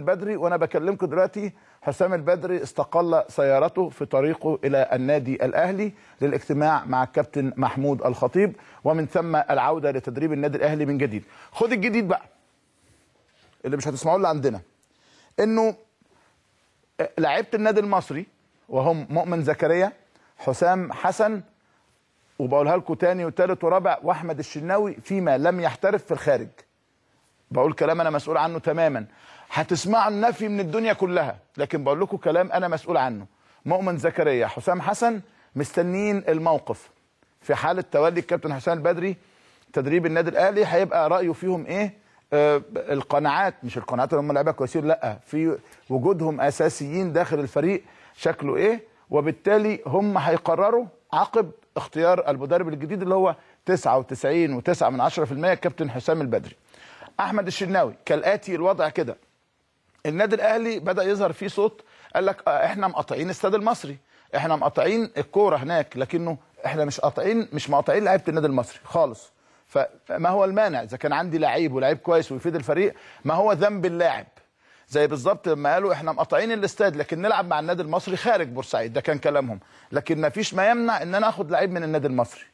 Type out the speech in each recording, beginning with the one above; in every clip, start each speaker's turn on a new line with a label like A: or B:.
A: البدري وانا بكلمكم دلوقتي حسام البدري استقل سيارته في طريقه الى النادي الاهلي للاجتماع مع الكابتن محمود الخطيب ومن ثم العوده لتدريب النادي الاهلي من جديد خد الجديد بقى اللي مش هتسمعوه اللي عندنا انه لعيبه النادي المصري وهم مؤمن زكريا حسام حسن وبقولها لكم تاني وتالت ورابع واحمد الشناوي فيما لم يحترف في الخارج بقول كلام انا مسؤول عنه تماما هتسمعوا النفي من الدنيا كلها لكن بقول لكم كلام انا مسؤول عنه مؤمن زكريا حسام حسن مستنيين الموقف في حاله تولي الكابتن حسام البدري تدريب النادي الاهلي هيبقى رايه فيهم ايه آه القناعات مش القناعات اللي هم لعيبه كويسين لا في وجودهم اساسيين داخل الفريق شكله ايه وبالتالي هم هيقرروا عقب اختيار المدرب الجديد اللي هو 99.9 من 10% الكابتن حسام البدري احمد الشناوي كالاتي الوضع كده النادي الاهلي بدا يظهر فيه صوت قال لك آه، احنا مقاطعين استاد المصري احنا مقاطعين الكوره هناك لكنه احنا مش قاطعين مش مقاطعين لعيبه النادي المصري خالص فما هو المانع اذا كان عندي لعيب ولاعيب كويس ويفيد الفريق ما هو ذنب اللاعب زي بالظبط لما قالوا احنا مقاطعين الاستاد لكن نلعب مع النادي المصري خارج بورسعيد ده كان كلامهم لكن ما فيش ما يمنع ان انا اخد لعيب من النادي المصري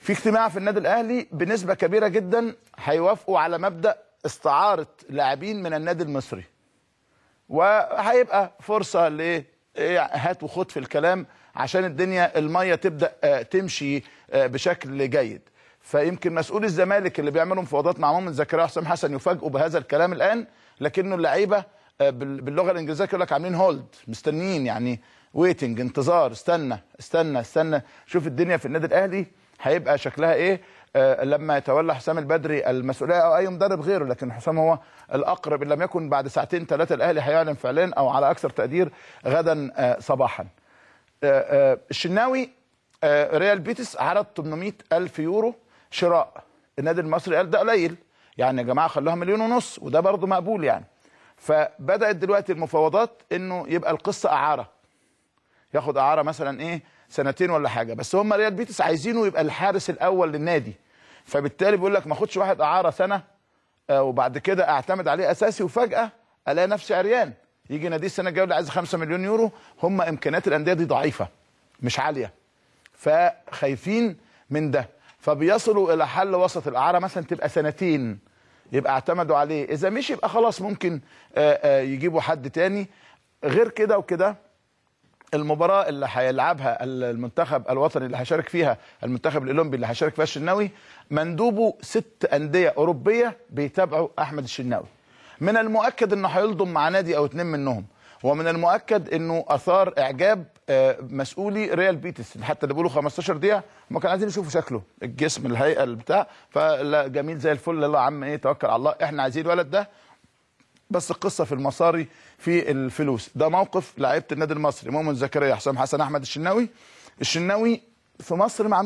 A: في اجتماع في النادي الاهلي بنسبه كبيره جدا هيوافقوا على مبدا استعاره لاعبين من النادي المصري وهيبقى فرصه ل إيه، هات وخد في الكلام عشان الدنيا الميه تبدا آه، تمشي آه، بشكل جيد فيمكن مسؤول الزمالك اللي بيعملوا مفاوضات مع مؤمن زكريا وحسام حسن يفاجئوا بهذا الكلام الان لكنه اللعيبه آه، باللغه الانجليزيه يقول لك عاملين هولد مستنيين يعني ويتنج انتظار استنى استنى استنى شوف الدنيا في النادي الاهلي هيبقى شكلها ايه آه، لما يتولى حسام البدري المسؤوليه او اي مدرب غيره لكن حسام هو الاقرب ان لم يكن بعد ساعتين ثلاثه الاهلي هيعلن فعليا او على اكثر تقدير غدا آه، صباحا آه، الشناوي ريال بيتس عرض 800 الف يورو شراء النادي المصري قال ده قليل يعني يا جماعه خلوها مليون ونص وده برضه مقبول يعني فبدات دلوقتي المفاوضات انه يبقى القصه اعاره ياخد اعاره مثلا ايه سنتين ولا حاجه بس هم ريال بيتس عايزينه يبقى الحارس الاول للنادي فبالتالي بيقول لك ما اخدش واحد اعاره سنه آه، وبعد كده اعتمد عليه اساسي وفجاه الاقي نفسي عريان يجي نادي السنه الجايه اللي عايز 5 مليون يورو هم امكانيات الانديه دي ضعيفه مش عاليه فخايفين من ده فبيصلوا الى حل وسط الاعاره مثلا تبقى سنتين يبقى اعتمدوا عليه اذا مش يبقى خلاص ممكن آه، آه، يجيبوا حد تاني غير كده وكده المباراه اللي هيلعبها المنتخب الوطني اللي هيشارك فيها المنتخب الاولمبي اللي هيشارك فيها الشناوي مندوبه ست انديه اوروبيه بيتابعوا احمد الشناوي من المؤكد انه هيلضم مع نادي او اتنين منهم ومن المؤكد انه اثار اعجاب آه، مسؤولي ريال بيتس حتى اللي بيقولوا 15 دقيقه ما كانوا عايزين يشوفوا شكله الجسم الهيئه البتاع فلا جميل زي الفل يلا يا عم ايه توكل على الله احنا عايزين الولد ده بس القصه في المصاري في الفلوس ده موقف لعيبه النادي المصري مؤمن زكريا حسام حسن احمد الشناوي الشناوي في مصر ما